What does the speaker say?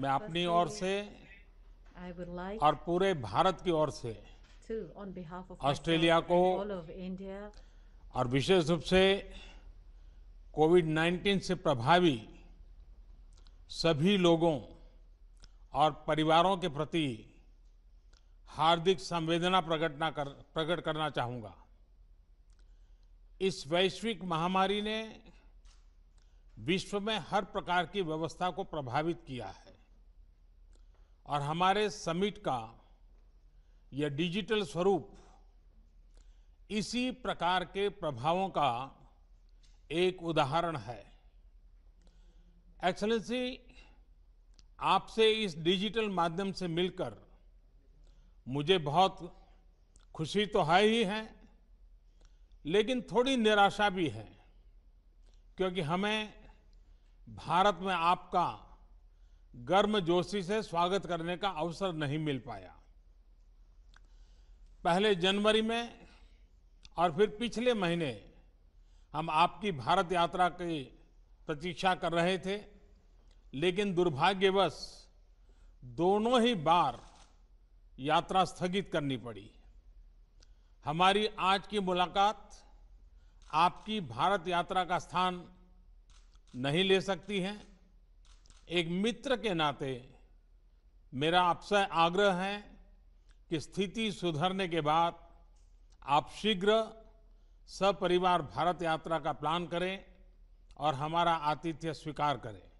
मैं अपनी ओर से और पूरे भारत की ओर से ऑस्ट्रेलिया को और विशेष रूप से कोविड 19 से प्रभावी सभी लोगों और परिवारों के प्रति हार्दिक संवेदना प्रकट कर प्रकट करना चाहूँगा इस वैश्विक महामारी ने विश्व में हर प्रकार की व्यवस्था को प्रभावित किया है और हमारे समिट का यह डिजिटल स्वरूप इसी प्रकार के प्रभावों का एक उदाहरण है एक्सलेंसी आपसे इस डिजिटल माध्यम से मिलकर मुझे बहुत खुशी तो है ही है लेकिन थोड़ी निराशा भी है क्योंकि हमें भारत में आपका गर्म जोशी से स्वागत करने का अवसर नहीं मिल पाया पहले जनवरी में और फिर पिछले महीने हम आपकी भारत यात्रा की प्रतीक्षा कर रहे थे लेकिन दुर्भाग्यवश दोनों ही बार यात्रा स्थगित करनी पड़ी हमारी आज की मुलाकात आपकी भारत यात्रा का स्थान नहीं ले सकती है एक मित्र के नाते मेरा आपसे आग्रह है कि स्थिति सुधरने के बाद आप शीघ्र सपरिवार भारत यात्रा का प्लान करें और हमारा आतिथ्य स्वीकार करें